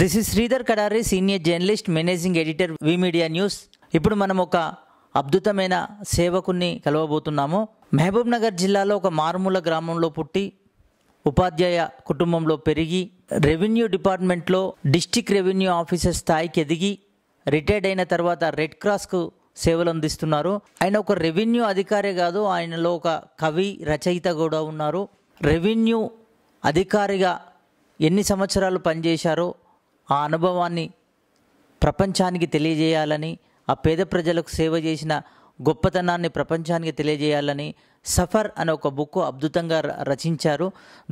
this is Sridhar Kadari senior journalist managing editor V media news ఇప్పుడు మనం ఒక అద్భుతమైన సేవకుని కలవబోతున్నాము మహబూబ్ నగర్ జిల్లాలో ఒక మారుమూల గ్రామంలో పుట్టి ఉపాధ్యాయ కుటుంబంలో పెరిగి రెవెన్యూ డిపార్ట్మెంట్లో డిస్టిక్ రెవెన్యూ ఆఫీసర్ స్థాయికి ఎదిగి రిటైర్డ్ అయిన తర్వాత రెడ్ క్రాస్కు సేవలు అందిస్తున్నారు ఆయన ఒక రెవెన్యూ అధికారి కాదు ఆయనలో ఒక కవి రచయిత కూడా ఉన్నారు రెవెన్యూ అధికారిగా ఎన్ని సంవత్సరాలు పనిచేశారో ఆ అనుభవాన్ని ప్రపంచానికి తెలియజేయాలని ఆ పేద ప్రజలకు సేవ చేసిన గొప్పతనాన్ని ప్రపంచానికి తెలియజేయాలని సఫర్ అనే ఒక బుక్ అద్భుతంగా రచించారు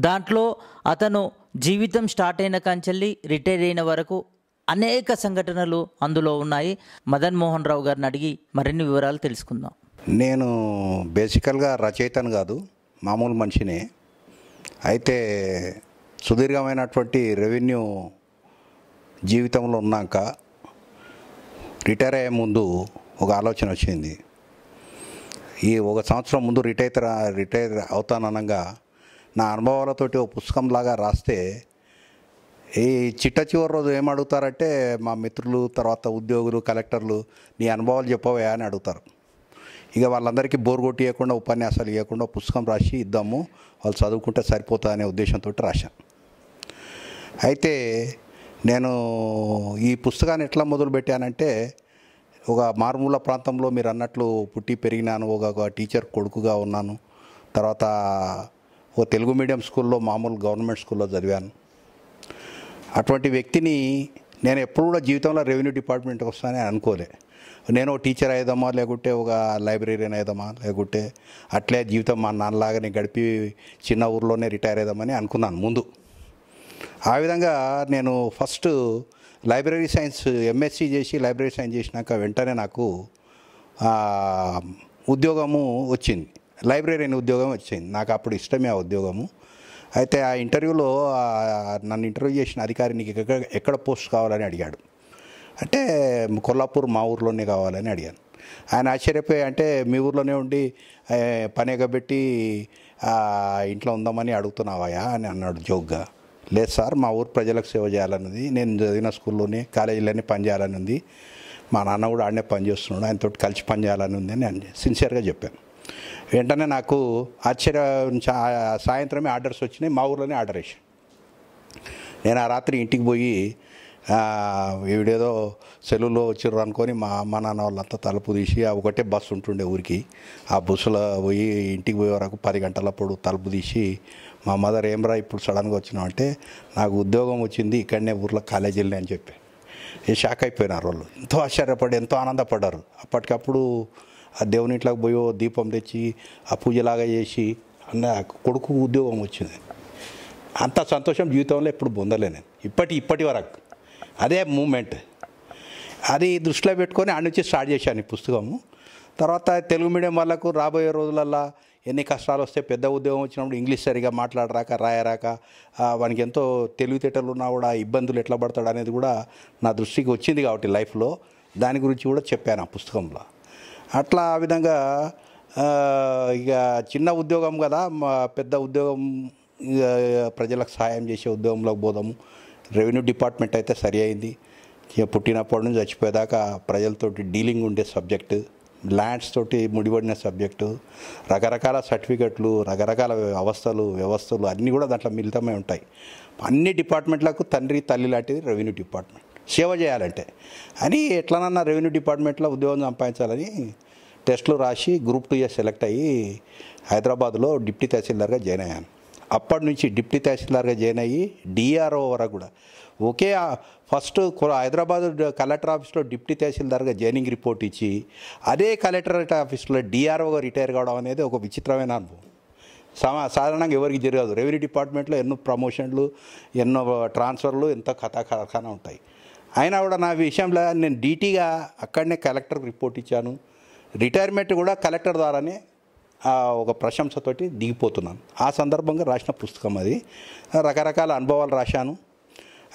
దాంట్లో అతను జీవితం స్టార్ట్ అయిన కాంచెల్లి రిటైర్ అయిన వరకు అనేక సంఘటనలు అందులో ఉన్నాయి మదన్ మోహన్ రావు గారిని అడిగి మరిన్ని వివరాలు తెలుసుకుందాం నేను బేసికల్గా రచయితను కాదు మామూలు మనిషినే అయితే సుదీర్ఘమైనటువంటి రెవెన్యూ జీవితంలో ఉన్నాక రిటైర్ అయ్యే ముందు ఒక ఆలోచన వచ్చింది ఈ ఒక సంవత్సరం ముందు రిటైర్ రిటైర్ అవుతాననగా నా అనుభవాలతోటి ఒక లాగా రాస్తే ఈ చిట్ట చివరి రోజు ఏం అడుగుతారంటే మా మిత్రులు తర్వాత ఉద్యోగులు కలెక్టర్లు నీ అనుభవాలు చెప్పవే అని అడుగుతారు ఇక వాళ్ళందరికీ బోర్ కొట్టియకుండా ఉపన్యాసాలు ఇవ్వకుండా పుస్తకం రాసి ఇద్దాము వాళ్ళు చదువుకుంటే సరిపోతా అనే ఉద్దేశంతో రాశాను అయితే నేను ఈ పుస్తకాన్ని ఎట్లా మొదలుపెట్టానంటే ఒక మారుమూల ప్రాంతంలో మీరు అన్నట్లు పుట్టి పెరిగినాను ఒక టీచర్ కొడుకుగా ఉన్నాను తర్వాత ఓ తెలుగు మీడియం స్కూల్లో మామూలు గవర్నమెంట్ స్కూల్లో చదివాను అటువంటి వ్యక్తిని నేను ఎప్పుడు కూడా జీవితంలో రెవెన్యూ డిపార్ట్మెంట్కి వస్తానని అనుకోలే నేను టీచర్ అయ్యేదమ్మా లేకుంటే ఒక లైబ్రరీని అయ్యేదమ్మా లేకుంటే అట్లే జీవితం మా నాన్నలాగానే గడిపి చిన్న ఊర్లోనే రిటైర్ అయ్యేదామని అనుకున్నాను ముందు ఆ విధంగా నేను ఫస్ట్ లైబ్రరీ సైన్స్ ఎంఎస్సీ చేసి లైబ్రరీ సైన్స్ చేసినాక వెంటనే నాకు ఉద్యోగము వచ్చింది అని ఉద్యోగం వచ్చింది నాకు అప్పుడు ఇష్టమే ఆ ఉద్యోగము అయితే ఆ ఇంటర్వ్యూలో నన్ను ఇంటర్వ్యూ చేసిన అధికారి నీకు ఎక్కడ ఎక్కడ పోస్ట్ కావాలని అడిగాడు అంటే కొల్లాపూర్ మా ఊర్లోనే కావాలని అడిగాను ఆయన ఆశ్చర్యపోయి అంటే మీ ఊర్లోనే ఉండి పని ఎగబెట్టి ఇంట్లో ఉందామని అడుగుతున్నావయా అని అన్నాడు జోక్గా లేదు సార్ మా ఊరు ప్రజలకు సేవ చేయాలన్నది నేను చదివిన స్కూల్లోనే కాలేజీలోనే పనిచేయాలని ఉంది మా నాన్న కూడా ఆడనే పని చేస్తున్నాడు ఆయనతో కలిసి పని చేయాలని ఉంది అని సిన్సియర్గా చెప్పాను వెంటనే నాకు ఆశ్చర్య సాయంత్రమే ఆర్డర్స్ వచ్చినాయి మా ఊర్లోనే ఆర్డర్ వేసాను నేను ఆ రాత్రి ఇంటికి పోయి ఏదో సెలవులో వచ్చారు అనుకొని మా అమ్మ నాన్న వాళ్ళంతా తలుపు తీసి ఆ ఒకటే బస్సు ఉంటుండే ఊరికి ఆ బస్సులో పోయి ఇంటికి పోయే వరకు పది గంటలప్పుడు తలుపు తీసి మా మదర్ ఏమరా ఇప్పుడు సడన్గా వచ్చినామంటే అంటే నాకు ఉద్యోగం వచ్చింది ఇక్కడనే ఊర్లో కాలేజీలనే అని చెప్పి షాక్ అయిపోయినారు వాళ్ళు ఎంతో ఆశ్చర్యపడి ఎంతో ఆనందపడ్డారు అప్పటికప్పుడు ఆ దేవుని ఇంట్లోకి పోయో దీపం తెచ్చి ఆ పూజలాగా చేసి అన్న కొడుకు ఉద్యోగం వచ్చింది అంత సంతోషం జీవితంలో ఎప్పుడు పొందలే నేను ఇప్పటి ఇప్పటి వరకు అదే మూమెంట్ అది దృష్టిలో పెట్టుకొని ఆడ నుంచి స్టార్ట్ చేశాను ఈ పుస్తకము తర్వాత తెలుగు మీడియం వాళ్ళకు రాబోయే రోజులల్లో ఎన్ని కష్టాలు వస్తే పెద్ద ఉద్యోగం వచ్చినప్పుడు ఇంగ్లీష్ సరిగా మాట్లాడరాక రాయరాక వానికి ఎంతో తెలివితేటలు ఉన్నా కూడా ఇబ్బందులు ఎట్లా పడతాడు అనేది కూడా నా దృష్టికి వచ్చింది కాబట్టి లైఫ్లో దాని గురించి కూడా చెప్పాను ఆ పుస్తకంలో అట్లా ఆ విధంగా ఇక చిన్న ఉద్యోగం కదా పెద్ద ఉద్యోగం ప్రజలకు సహాయం చేసే ఉద్యోగంలోకి పోదాము రెవెన్యూ డిపార్ట్మెంట్ అయితే సరి అయింది ఇక పుట్టినప్పటి నుంచి చచ్చిపోయేదాకా ప్రజలతోటి డీలింగ్ ఉండే సబ్జెక్టు ల్యాండ్స్ తోటి ముడిపడిన సబ్జెక్టు రకరకాల సర్టిఫికెట్లు రకరకాల అవస్థలు వ్యవస్థలు అన్నీ కూడా దాంట్లో మిళితమై ఉంటాయి అన్ని డిపార్ట్మెంట్లకు తండ్రి తల్లి లాంటిది రెవెన్యూ డిపార్ట్మెంట్ సేవ చేయాలంటే అని ఎట్లనన్నా రెవెన్యూ డిపార్ట్మెంట్లో ఉద్యోగం సంపాదించాలని టెస్ట్లు రాసి గ్రూప్ ఇయర్ సెలెక్ట్ అయ్యి హైదరాబాద్లో డిప్యూటీ తహసీల్దార్గా జాయిన్ అయ్యాను అప్పటి నుంచి డిప్యూటీ తహసీల్దార్గా జాయిన్ అయ్యి డిఆర్ఓ వరకు కూడా ఒకే ఫస్ట్ హైదరాబాద్ కలెక్టర్ ఆఫీస్లో డిప్టీ తహసీల్దార్గా జాయినింగ్ రిపోర్ట్ ఇచ్చి అదే కలెక్టరేట్ ఆఫీస్లో డిఆర్ఓగా రిటైర్ కావడం అనేది ఒక విచిత్రమైన అనుభవం సమా సాధారణంగా ఎవరికి జరగదు రెవెన్యూ డిపార్ట్మెంట్లో ఎన్నో ప్రమోషన్లు ఎన్నో ట్రాన్స్ఫర్లు ఎంతో కథా కథాన ఉంటాయి అయినా కూడా నా విషయంలో నేను డీటీగా అక్కడనే కలెక్టర్కి రిపోర్ట్ ఇచ్చాను రిటైర్మెంట్ కూడా కలెక్టర్ ద్వారానే ఒక ప్రశంసతోటి దిగిపోతున్నాను ఆ సందర్భంగా రాసిన పుస్తకం అది రకరకాల అనుభవాలు రాశాను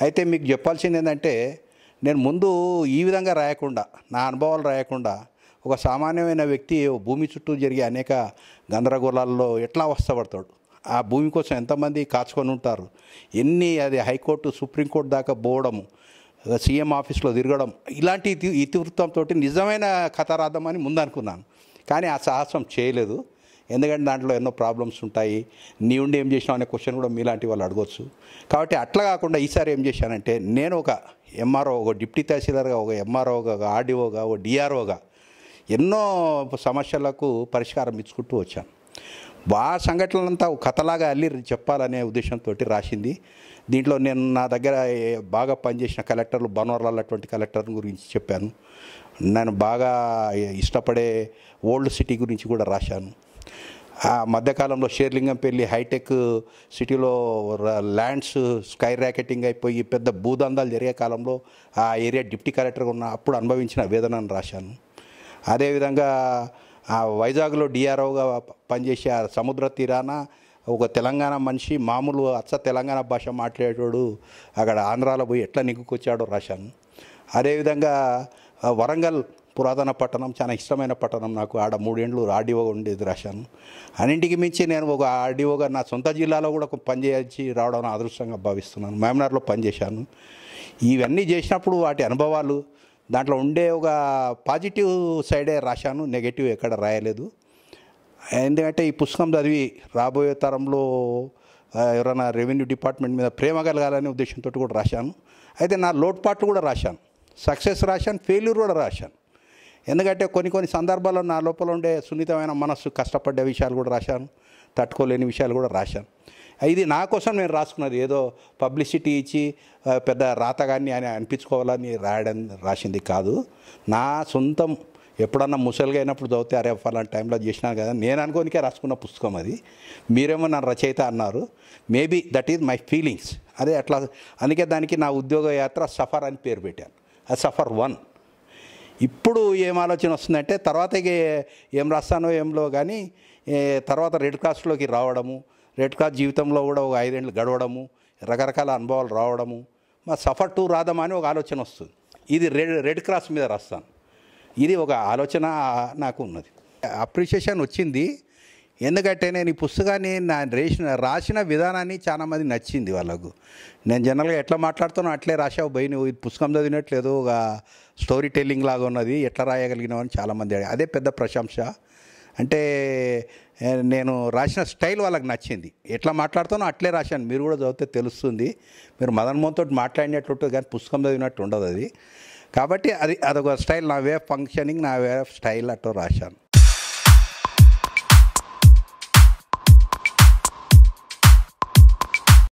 అయితే మీకు చెప్పాల్సింది ఏంటంటే నేను ముందు ఈ విధంగా రాయకుండా నా అనుభవాలు రాయకుండా ఒక సామాన్యమైన వ్యక్తి భూమి చుట్టూ జరిగే అనేక గందరగోళాల్లో ఎట్లా వస్తపడతాడు ఆ భూమి కోసం ఎంతమంది కాచుకొని ఉంటారు ఎన్ని అది హైకోర్టు సుప్రీంకోర్టు దాకా పోవడము సీఎం ఆఫీస్లో తిరగడం ఇలాంటి ఇతివృత్తంతో నిజమైన కథ రాద్దామని ముందనుకున్నాను కానీ ఆ సాహసం చేయలేదు ఎందుకంటే దాంట్లో ఎన్నో ప్రాబ్లమ్స్ ఉంటాయి నీ ఉండి ఏం చేసినావు అనే క్వశ్చన్ కూడా మీలాంటి వాళ్ళు అడగొచ్చు కాబట్టి అట్లా కాకుండా ఈసారి ఏం చేశానంటే నేను ఒక ఎంఆర్ఓ ఒక డిప్టీ తహసీల్దార్గా ఒక ఎంఆర్ఓగా ఒక ఆర్డీఓగా ఒక డిఆర్ఓగా ఎన్నో సమస్యలకు పరిష్కారం ఇచ్చుకుంటూ వచ్చాను ఆ సంఘటనలంతా కథలాగా అల్లి చెప్పాలనే ఉద్దేశంతో రాసింది దీంట్లో నేను నా దగ్గర బాగా పనిచేసిన కలెక్టర్లు బనోర్లాల్ అటువంటి కలెక్టర్ గురించి చెప్పాను నేను బాగా ఇష్టపడే ఓల్డ్ సిటీ గురించి కూడా రాశాను ఆ మధ్యకాలంలో పెళ్ళి హైటెక్ సిటీలో ల్యాండ్స్ స్కై ర్యాకెటింగ్ అయిపోయి పెద్ద భూదందాలు జరిగే కాలంలో ఆ ఏరియా డిప్టీ కలెక్టర్గా ఉన్న అప్పుడు అనుభవించిన వేదనను రాశాను అదేవిధంగా ఆ వైజాగ్లో డిఆర్ఓగా పనిచేసే సముద్ర తీరాన ఒక తెలంగాణ మనిషి మామూలు అచ్చ తెలంగాణ భాష మాట్లాడేటోడు అక్కడ ఆంధ్రాలో పోయి ఎట్లా నిగ్గుకొచ్చాడో రాశాను అదేవిధంగా వరంగల్ పురాతన పట్టణం చాలా ఇష్టమైన పట్టణం నాకు ఆడ మూడేండ్లు ఆర్డీఓగా ఉండేది రాశాను అన్నింటికి మించి నేను ఒక ఆర్డీఓగా నా సొంత జిల్లాలో కూడా పనిచేయించి రావడం అదృష్టంగా భావిస్తున్నాను మేమనార్లో పనిచేశాను ఇవన్నీ చేసినప్పుడు వాటి అనుభవాలు దాంట్లో ఉండే ఒక పాజిటివ్ సైడే రాశాను నెగటివ్ ఎక్కడ రాయలేదు ఎందుకంటే ఈ పుస్తకం చదివి రాబోయే తరంలో ఎవరైనా రెవెన్యూ డిపార్ట్మెంట్ మీద ప్రేమ కలగాలనే ఉద్దేశంతో కూడా రాశాను అయితే నా లోటుపాట్లు కూడా రాశాను సక్సెస్ రాశాను ఫెయిల్యూర్ కూడా రాశాను ఎందుకంటే కొన్ని కొన్ని సందర్భాల్లో నా లోపల ఉండే సున్నితమైన మనస్సు కష్టపడ్డే విషయాలు కూడా రాశాను తట్టుకోలేని విషయాలు కూడా రాశాను ఇది నా కోసం నేను రాసుకున్నది ఏదో పబ్లిసిటీ ఇచ్చి పెద్ద రాతగాన్ని అని అనిపించుకోవాలని రాయడం రాసింది కాదు నా సొంతం ఎప్పుడన్నా ముసలిగా అయినప్పుడు చదివితే అరే ఫలానా టైంలో చేసినాను కదా నేను అనుకోనికే రాసుకున్న పుస్తకం అది మీరేమో నా రచయిత అన్నారు maybe that is my feelings అదే అట్లా అందుకే దానికి నా ఉద్యోగ యాత్ర సఫర్ అని పేరు పెట్టాను అది సఫర్ వన్ ఇప్పుడు ఏం ఆలోచన వస్తుందంటే తర్వాత ఏం రాస్తానో ఏంలో కానీ తర్వాత రెడ్ క్రాస్లోకి రావడము రెడ్ క్రాస్ జీవితంలో కూడా ఒక ఐదేళ్ళు గడవడము రకరకాల అనుభవాలు రావడము మా సఫర్ టూ రాదమా అని ఒక ఆలోచన వస్తుంది ఇది రెడ్ రెడ్ క్రాస్ మీద రాస్తాను ఇది ఒక ఆలోచన నాకు ఉన్నది అప్రిషియేషన్ వచ్చింది ఎందుకంటే నేను ఈ పుస్తకాన్ని నా రేసిన రాసిన విధానాన్ని చాలామంది నచ్చింది వాళ్ళకు నేను జనరల్గా ఎట్లా మాట్లాడుతానో అట్లే రాసావు భయ నువ్వు ఇది పుస్తకం చదివినట్లేదు ఒక స్టోరీ టెల్లింగ్ లాగా ఉన్నది ఎట్లా రాయగలిగినావు అని చాలామంది అదే పెద్ద ప్రశంస అంటే నేను రాసిన స్టైల్ వాళ్ళకి నచ్చింది ఎట్లా మాట్లాడుతానో అట్లే రాశాను మీరు కూడా చదివితే తెలుస్తుంది మీరు మదన్ మోహన్ తోటి మాట్లాడినట్టు కానీ పుస్తకం చదివినట్టు ఉండదు అది కాబట్టి అది అదొక స్టైల్ నా వే ఫంక్షనింగ్ నా వే స్టైల్ అట్లా రాశాను